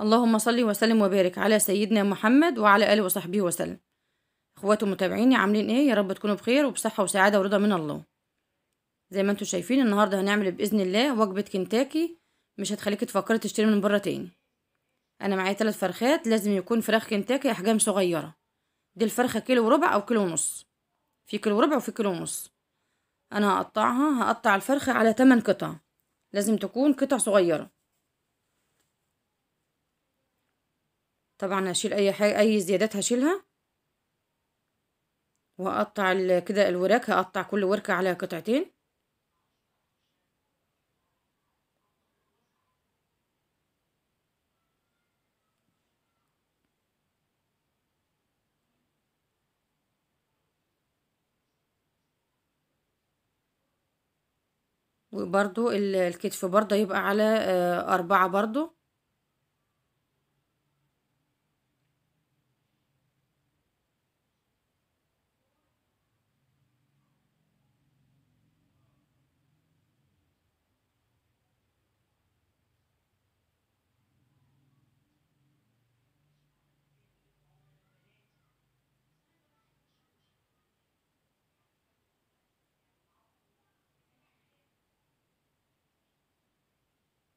اللهم صل وسلم وبارك على سيدنا محمد وعلى آله وصحبه وسلم اخواتي ومتابعيني عاملين ايه يا رب تكونوا بخير وبصحة وسعادة ورضا من الله زي ما انتم شايفين النهاردة هنعمل بإذن الله وجبة كنتاكي مش هتخليك تفكري تشتري من بره تاني انا معايا ثلاث فرخات لازم يكون فراخ كنتاكي احجام صغيرة دي الفرخة كيلو وربع او كيلو ونص في كيلو وربع وفي كيلو ونص انا هقطعها هقطع الفرخة على تمن قطع لازم تكون قطع صغيرة طبعا هشيل اي حاجة اي زيادات هشيلها وهقطع كده الوراك هقطع كل وركة على قطعتين وبرده الكتف برده يبقى على آه، أربعة برده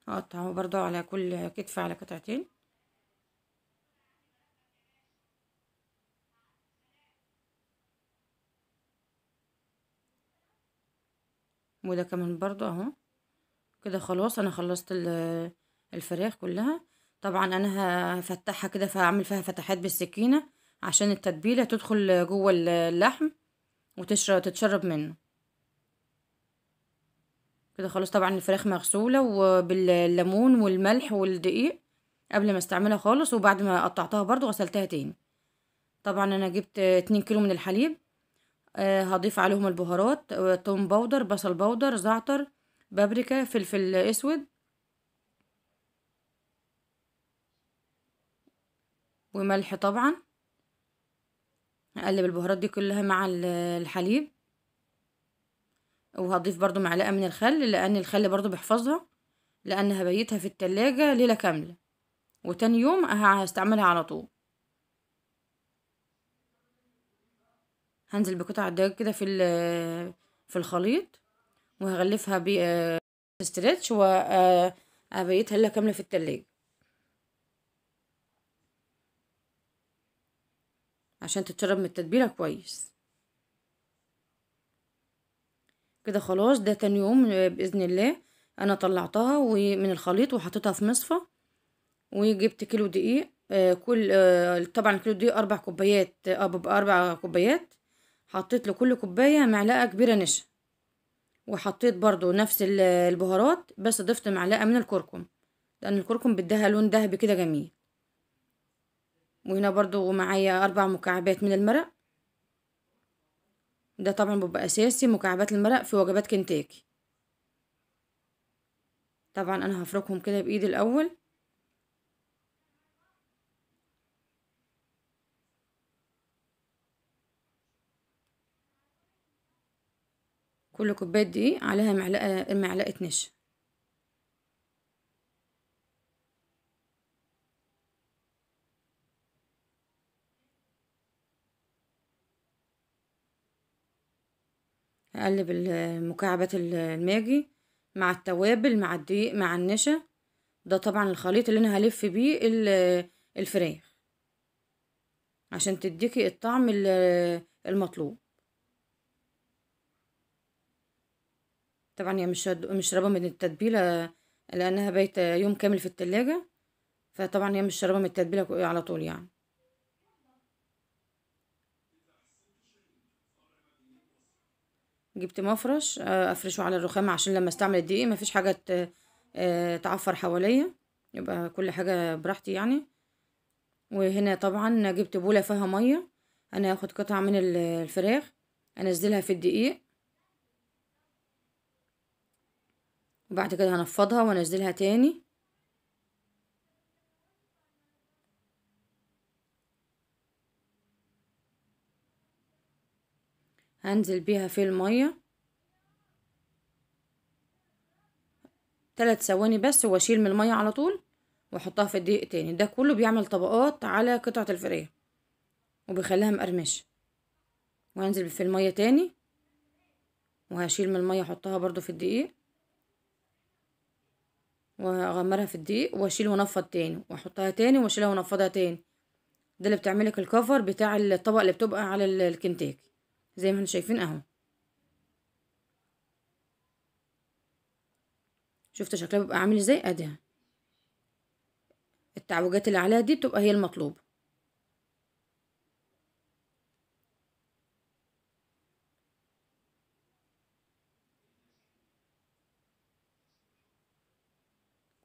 هقطعه برضو على كل كتف على قطعتين وده كمان برضو اهو كده خلاص انا خلصت الفراخ كلها طبعا انا هفتحها كده فهعمل فيها فتحات بالسكينه عشان التتبيله تدخل جوه اللحم وتشرب تتشرب منه كده خلاص طبعا الفراخ مغسولة وبالليمون والملح والدقيق قبل ما استعملها خالص وبعد ما قطعتها برضو غسلتها تاني طبعا انا جبت اتنين كيلو من الحليب آه، هضيف عليهم البهارات آه، توم باودر بصل باودر زعتر بابريكا فلفل اسود وملح طبعا اقلب البهارات دي كلها مع الحليب وهضيف برضو معلقة من الخل لأن الخل برضو بيحفظها لأن هبيتها في التلاجة ليلة كاملة وتاني يوم أه، هستعملها على طول هنزل بقطع الدجاج كده في في الخليط وهغلفها ب آه، و وابيتها آه، ليله كامله في التلاجة عشان تتشرب من التتبيله كويس كده خلاص ده تاني يوم بإذن الله أنا طلعتها من الخليط وحطيتها في مصفى وجبت كيلو دقيق آه، كل آه، طبعا كيلو دقيق أربع كوبايات آه، أربع كوبايات حطيت لكل كوباية معلقة كبيرة نشا وحطيت برضو نفس البهارات بس ضفت معلقة من الكركم لأن الكركم بدها لون دهبي كده جميل وهنا برضو معايا أربع مكعبات من المرق ده طبعا بيبقى أساسي مكعبات المرق في وجبات كنتاكي طبعا أنا هفركهم كده بإيدي الأول كل كوباية دقيق عليها معلقة معلقة نشا اقلب مكعبات الماجي مع التوابل مع الدقيق مع النشا ده طبعا الخليط اللي انا هلف بيه الفراخ عشان تديكي الطعم المطلوب طبعا هي مش مش شربة من التتبيله لانها بايته يوم كامل في التلاجة فطبعا هي مش شربة من التتبيله على طول يعني جبت مفرش آه، افرشه على الرخام عشان لما استعمل الدقيق مفيش حاجة آه، تعفر حواليا يبقى كل حاجة براحتي يعني وهنا طبعا جبت بولة فيها مية انا هاخد قطعة من الفراخ انزلها في الدقيق وبعد كده هنفضها وانزلها تاني انزل بيها في المية ثلاث ثواني بس واشيل من المية على طول واحطها في الدقيق تاني ده كله بيعمل طبقات على قطعة الفريه وبيخليها مقرمشة وهنزل في المية تاني وهشيل من المية احطها برضو في الدقيق وهغمرها في الدقيق واشيل وانفض تاني واحطها تاني واشيلها وانفضها تاني ده اللي بتعملك الكفر بتاع الطبق اللي بتبقى على الكنتاكي زي ما احنا شايفين اهو شفت شكلها بيبقى عامل ازاي ادي التعوجات اللي عليها دي بتبقى هي المطلوبه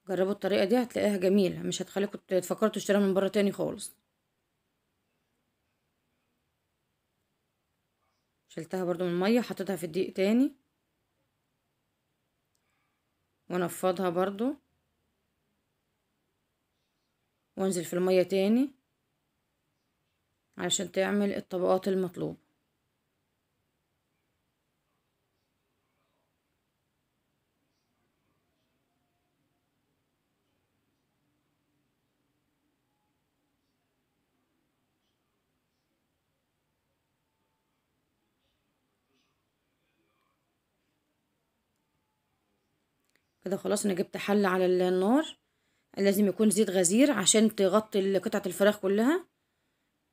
جربوا الطريقه دي هتلاقيها جميله مش هتخليكم تفكروا تشتريها من بره تاني خالص شلتها برضو من المية حطيتها في الدقيق تاني ونفضها برضو وانزل في المية تاني علشان تعمل الطبقات المطلوبة كده خلاص انا جبت حل على النار لازم يكون زيت غزير عشان تغطي قطعة الفراخ كلها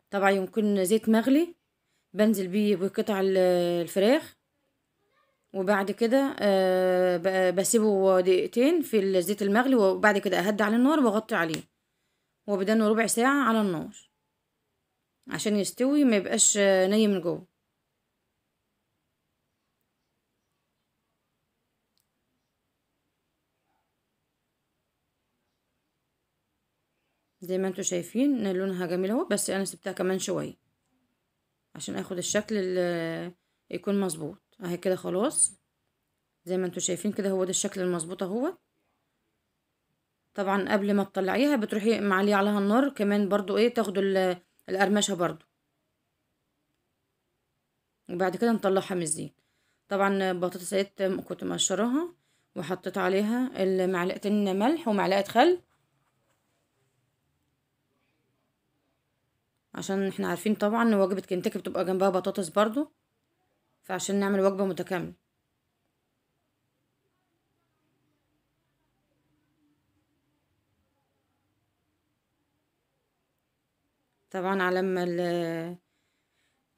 طبعا يمكن زيت مغلي بنزل بيه بقطع الفراخ وبعد كده آه، بسيبه دقيقتين في الزيت المغلي وبعد كده اهدي على النار واغطي عليه وبدنه ربع ساعة على النار عشان يستوي ما يبقاش آه، ني من جوه زي ما انتوا شايفين لونها جميل اهو بس انا سبتها كمان شويه عشان اخد الشكل اللي يكون مظبوط اهي كده خلاص زي ما انتوا شايفين كده هو ده الشكل المظبوط اهو طبعا قبل ما تطلعيها بتروحي معليه عليها النار كمان برضو ايه تاخدوا القرمشه برضو وبعد كده نطلعها من الزيت طبعا بطاطس كنت مقشراها وحطيت عليها معلقتين ملح ومعلقه خل عشان احنا عارفين طبعا ان وجبة كنتاكي بتبقى جنبها بطاطس برضو فعشان نعمل وجبة متكاملة طبعا على ما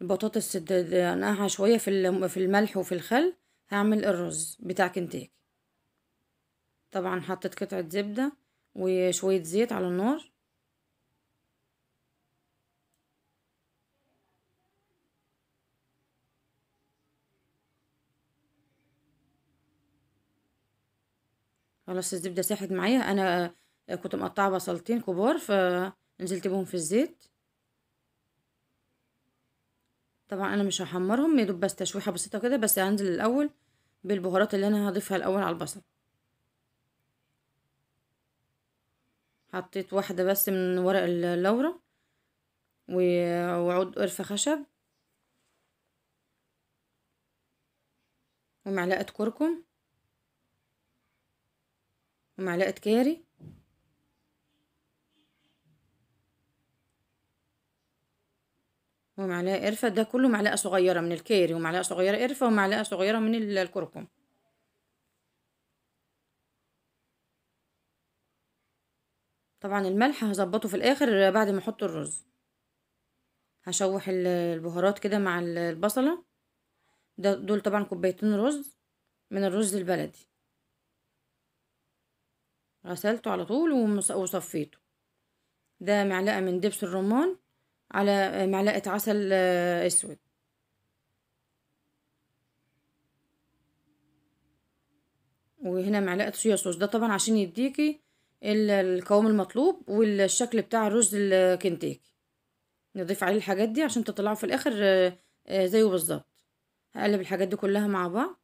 البطاطس انقعها شوية في في الملح وفي الخل هعمل الرز بتاع كنتاكي طبعا حطيت قطعة زبدة وشوية زيت على النار خلاص الزبدة ساحت معايا أنا آه، كنت مقطعة بصلتين كبار فنزلت بهم في الزيت طبعا أنا مش هحمرهم يدوب بس تشويحة بسيطة كده بس هنزل الأول بالبهارات اللي أنا هضيفها الأول على البصل حطيت واحدة بس من ورق اللورة وعود قرفة خشب ومعلقة كركم معلقه كاري ومعلقة قرفة ده كله معلقة صغيرة من الكاري ومعلقة صغيرة قرفة ومعلقة صغيرة من الكركم طبعا الملح هظبطه في الاخر بعد ما احط الرز هشوح البهارات كده مع البصلة ده دول طبعا كوبايتين رز من الرز البلدي غسلته على طول وصفيته ده معلقة من دبس الرمان على معلقة عسل آه، اسود وهنا معلقة صويا صوص ده طبعا عشان يديكي القوام المطلوب والشكل بتاع الرز الكنتاكي نضيف عليه الحاجات دي عشان تطلعه في الاخر آه، آه، زيه بالظبط هقلب الحاجات دي كلها مع بعض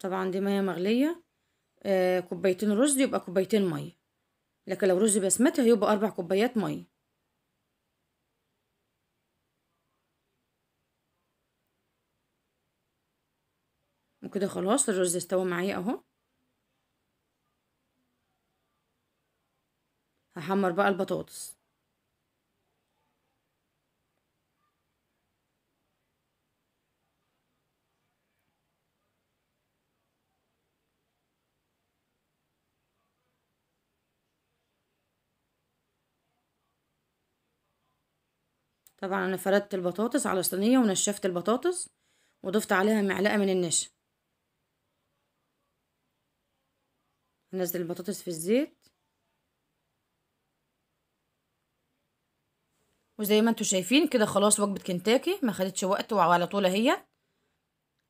طبعا دي مية مغلية آه كوبايتين رز يبقى كوبايتين مية لكن لو رز بسمتي هيبقى أربع كوبايات مية وكده خلاص الرز استوى معايا اهو هحمر بقى البطاطس طبعا انا فردت البطاطس على صينيه ونشفت البطاطس وضفت عليها معلقه من النشا هنزل البطاطس في الزيت وزي ما انتم شايفين كده خلاص وجبه كنتاكي ما خدتش وقت وعلى طول اهي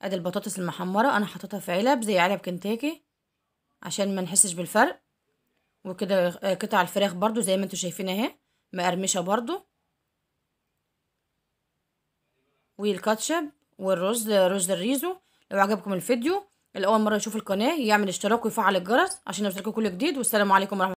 ادي البطاطس المحمره انا حطيتها في علب زي علب كنتاكي عشان ما نحسش بالفرق وكده قطع الفراخ برضو زي ما انتم شايفين اهي مقرمشه برضو والكاتشب والرز رز الريزو لو عجبكم الفيديو الاول مره يشوف القناه يعمل اشتراك ويفعل الجرس عشان يوصلكم كل جديد والسلام عليكم ورحمه